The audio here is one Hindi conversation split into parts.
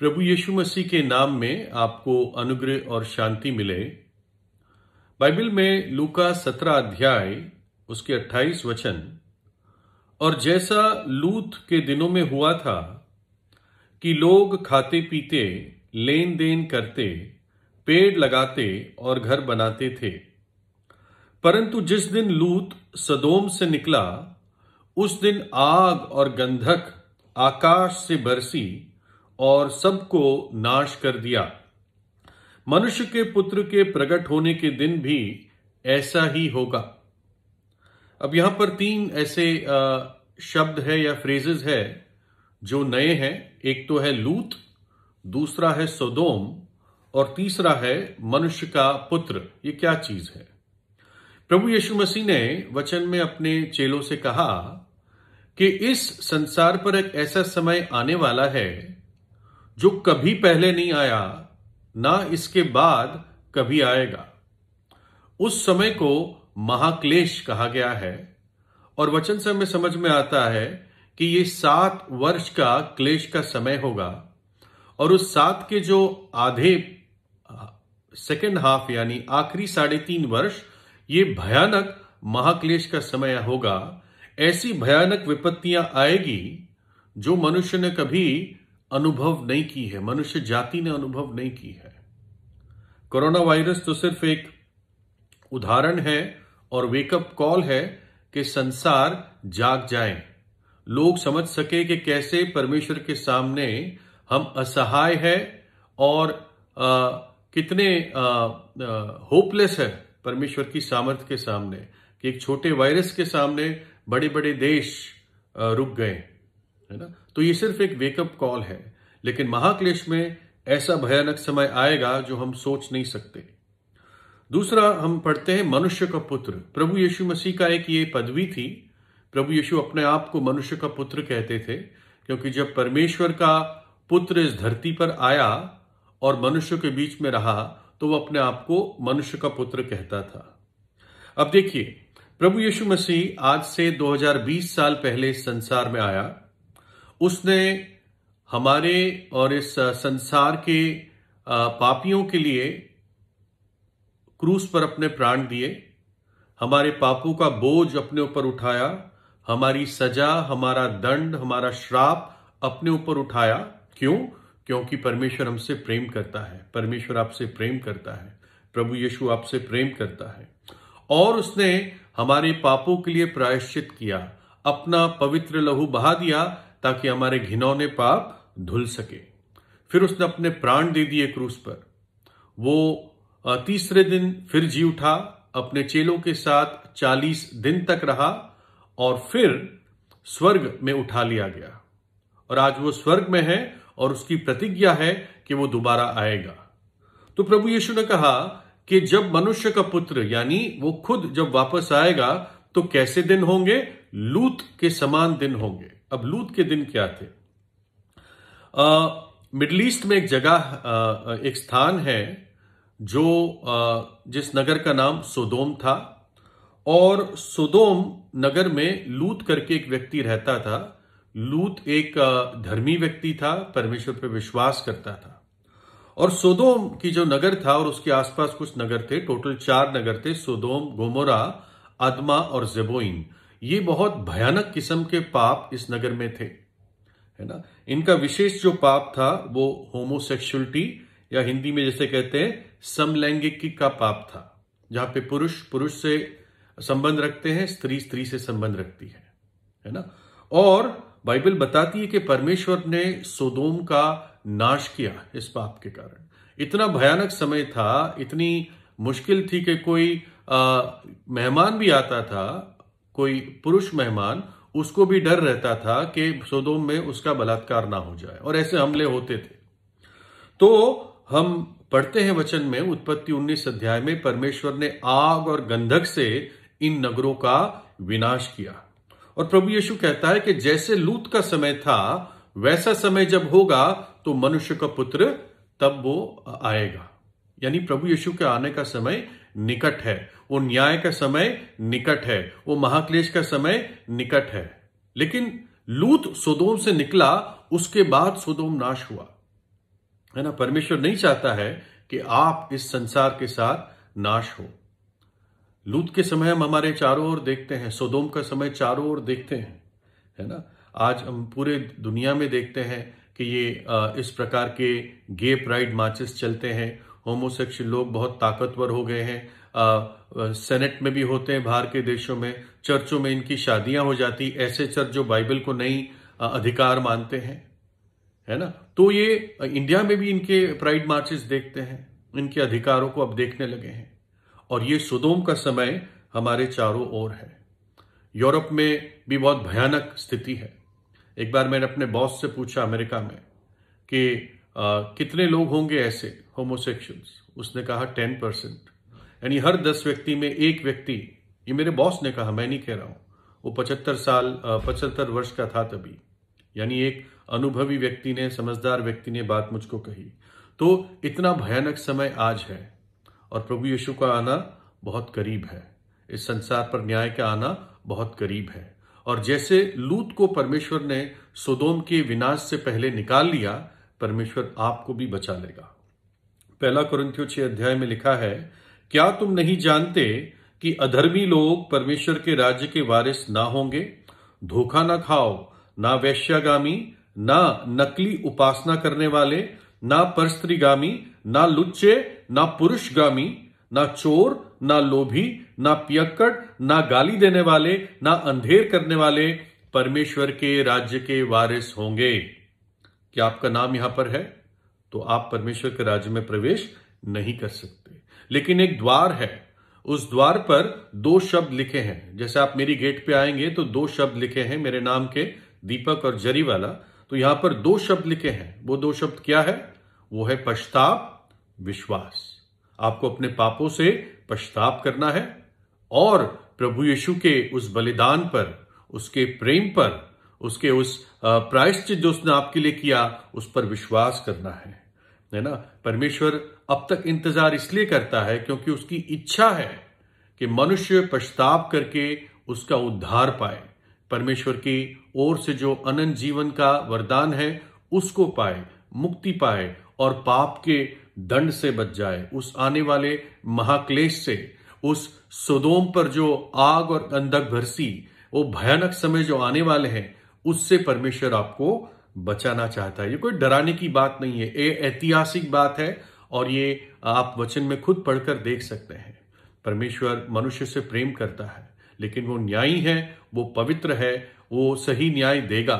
प्रभु यीशु मसीह के नाम में आपको अनुग्रह और शांति मिले बाइबल में लूका सत्रह अध्याय उसके अट्ठाईस वचन और जैसा लूथ के दिनों में हुआ था कि लोग खाते पीते लेन देन करते पेड़ लगाते और घर बनाते थे परंतु जिस दिन लूत सदोम से निकला उस दिन आग और गंधक आकाश से बरसी और सबको नाश कर दिया मनुष्य के पुत्र के प्रकट होने के दिन भी ऐसा ही होगा अब यहां पर तीन ऐसे शब्द है या फ्रेजेस है जो नए हैं एक तो है लूत दूसरा है सोदोम और तीसरा है मनुष्य का पुत्र ये क्या चीज है प्रभु यीशु मसीह ने वचन में अपने चेलों से कहा कि इस संसार पर एक ऐसा समय आने वाला है जो कभी पहले नहीं आया ना इसके बाद कभी आएगा उस समय को महाक्लेश कहा गया है और वचन से हमें समझ में आता है कि ये सात वर्ष का क्लेश का समय होगा और उस सात के जो आधे सेकेंड हाफ यानी आखिरी साढ़े तीन वर्ष ये भयानक महाक्लेश का समय होगा ऐसी भयानक विपत्तियां आएगी जो मनुष्य ने कभी अनुभव नहीं की है मनुष्य जाति ने अनुभव नहीं की है कोरोना वायरस तो सिर्फ एक उदाहरण है और वेकअप कॉल है कि संसार जाग जाए लोग समझ सके कि कैसे परमेश्वर के सामने हम असहाय है और आ, कितने होपलेस है परमेश्वर की सामर्थ्य के सामने कि एक छोटे वायरस के सामने बड़े बड़े देश रुक गए है ना तो ये सिर्फ एक वेकअप कॉल है लेकिन महाक्लेश में ऐसा भयानक समय आएगा जो हम सोच नहीं सकते दूसरा हम पढ़ते हैं मनुष्य का पुत्र प्रभु यीशु मसीह का एक ये पदवी थी प्रभु यीशु अपने आप को मनुष्य का पुत्र कहते थे क्योंकि जब परमेश्वर का पुत्र इस धरती पर आया और मनुष्य के बीच में रहा तो वह अपने आप को मनुष्य का पुत्र कहता था अब देखिए प्रभु यीशु मसीह आज से 2020 साल पहले संसार में आया उसने हमारे और इस संसार के पापियों के लिए क्रूस पर अपने प्राण दिए हमारे पापों का बोझ अपने ऊपर उठाया हमारी सजा हमारा दंड हमारा श्राप अपने ऊपर उठाया क्यों क्योंकि परमेश्वर हमसे प्रेम करता है परमेश्वर आपसे प्रेम करता है प्रभु यीशु आपसे प्रेम करता है और उसने हमारे पापों के लिए प्रायश्चित किया अपना पवित्र लहू बहा दिया ताकि हमारे घिनौने पाप धुल सके फिर उसने अपने प्राण दे दिए क्रूस पर वो तीसरे दिन फिर जी उठा अपने चेलों के साथ चालीस दिन तक रहा और फिर स्वर्ग में उठा लिया गया और आज वो स्वर्ग में है और उसकी प्रतिज्ञा है कि वो दोबारा आएगा तो प्रभु यीशु ने कहा कि जब मनुष्य का पुत्र यानी वो खुद जब वापस आएगा तो कैसे दिन होंगे लूत के समान दिन होंगे अब लूत के दिन क्या थे मिडल ईस्ट में एक जगह एक स्थान है जो आ, जिस नगर का नाम सोदोम था और सोदोम नगर में लूत करके एक व्यक्ति रहता था लूत एक धर्मी व्यक्ति था परमेश्वर पर विश्वास करता था और सोदोम की जो नगर था और उसके आसपास कुछ नगर थे टोटल चार नगर थे सोदोम गोमोरा अदमा और जेबोइन ये बहुत भयानक किस्म के पाप इस नगर में थे है ना इनका विशेष जो पाप था वो होमोसेक्सुअलिटी या हिंदी में जैसे कहते हैं समलैंगिक का पाप था जहां पे पुरुष पुरुष से संबंध रखते हैं स्त्री स्त्री से संबंध रखती है है ना और बाइबल बताती है कि परमेश्वर ने सोदोम का नाश किया इस पाप के कारण इतना भयानक समय था इतनी मुश्किल थी कि कोई मेहमान भी आता था कोई पुरुष मेहमान उसको भी डर रहता था कि सोदोम में उसका बलात्कार ना हो जाए और ऐसे हमले होते थे तो हम पढ़ते हैं वचन में उत्पत्ति 19 अध्याय में परमेश्वर ने आग और गंधक से इन नगरों का विनाश किया और प्रभु यीशु कहता है कि जैसे लूत का समय था वैसा समय जब होगा तो मनुष्य का पुत्र तब वो आएगा यानी प्रभु यीशु के आने का समय निकट है वो न्याय का समय निकट है वो महाक्लेश का समय निकट है लेकिन लूत सुदोम से निकला उसके बाद सुदोम नाश हुआ है ना परमेश्वर नहीं चाहता है कि आप इस संसार के साथ नाश हो लूत के समय हम हमारे चारों ओर देखते हैं सोदोम का समय चारों ओर देखते हैं है ना आज हम पूरे दुनिया में देखते हैं कि ये इस प्रकार के गे प्राइड मार्चेस चलते हैं होमोसेक्सुअल लोग बहुत ताकतवर हो गए हैं सेनेट में भी होते हैं बाहर के देशों में चर्चों में इनकी शादियां हो जाती ऐसे चर्च जो बाइबल को नहीं अधिकार मानते हैं है ना तो ये इंडिया में भी इनके प्राइड मार्चेस देखते हैं इनके अधिकारों को अब देखने लगे हैं और ये सुदोम का समय हमारे चारों ओर है यूरोप में भी बहुत भयानक स्थिति है एक बार मैंने अपने बॉस से पूछा अमेरिका में कि आ, कितने लोग होंगे ऐसे होमोसेक्शुअल्स उसने कहा टेन परसेंट यानी हर दस व्यक्ति में एक व्यक्ति ये मेरे बॉस ने कहा मैं नहीं कह रहा हूं वो पचहत्तर साल पचहत्तर वर्ष का था तभी यानी एक अनुभवी व्यक्ति ने समझदार व्यक्ति ने बात मुझको कही तो इतना भयानक समय आज है और प्रभु यीशु का आना बहुत करीब है इस संसार पर न्याय का आना बहुत करीब है और जैसे लूत को परमेश्वर ने सोदोम के विनाश से पहले निकाल लिया परमेश्वर आपको भी बचा लेगा पहला कुरंथियो छः अध्याय में लिखा है क्या तुम नहीं जानते कि अधर्मी लोग परमेश्वर के राज्य के वारिस ना होंगे धोखा ना खाओ ना वैश्यागामी ना नकली उपासना करने वाले ना परस्त्रीगामी ना लुच्चे ना पुरुषगामी ना चोर ना लोभी ना पियक्कड़ ना गाली देने वाले ना अंधेर करने वाले परमेश्वर के राज्य के वारिस होंगे क्या आपका नाम यहां पर है तो आप परमेश्वर के राज्य में प्रवेश नहीं कर सकते लेकिन एक द्वार है उस द्वार पर दो शब्द लिखे हैं जैसे आप मेरी गेट पे आएंगे तो दो शब्द लिखे हैं मेरे नाम के दीपक और जरी वाला तो यहां पर दो शब्द लिखे हैं वो दो शब्द क्या है वो है पश्चाताप विश्वास आपको अपने पापों से पश्चाताप करना है और प्रभु यीशु के उस बलिदान पर उसके प्रेम पर उसके उस प्रायश्चित जो उसने आपके लिए किया उस पर विश्वास करना है है ना परमेश्वर अब तक इंतजार इसलिए करता है क्योंकि उसकी इच्छा है कि मनुष्य पश्चाताप करके उसका उद्धार पाए परमेश्वर की ओर से जो अनंत जीवन का वरदान है उसको पाए मुक्ति पाए और पाप के दंड से बच जाए उस आने वाले महाक्लेश से उस सुदोम पर जो आग और अंधक भरसी वो भयानक समय जो आने वाले हैं उससे परमेश्वर आपको बचाना चाहता है ये कोई डराने की बात नहीं है ये ऐतिहासिक बात है और ये आप वचन में खुद पढ़कर देख सकते हैं परमेश्वर मनुष्य से प्रेम करता है लेकिन वो न्यायी है वो पवित्र है वो सही न्याय देगा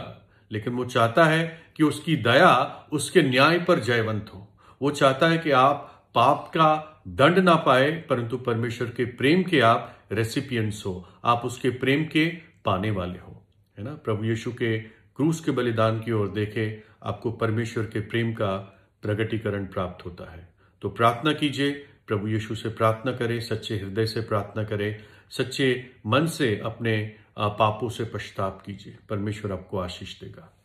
लेकिन वो चाहता है कि उसकी दया उसके न्याय पर जयवंत हो वो चाहता है कि आप पाप का दंड ना पाए परंतु परमेश्वर के प्रेम के आप रेसिपियंट्स हो आप उसके प्रेम के पाने वाले हो है ना प्रभु यीशु के क्रूस के बलिदान की ओर देखे आपको परमेश्वर के प्रेम का प्रगटीकरण प्राप्त होता है तो प्रार्थना कीजिए प्रभु यीशु से प्रार्थना करें सच्चे हृदय से प्रार्थना करें सच्चे मन से अपने पापों से पश्चाताप कीजिए परमेश्वर आपको आशीष देगा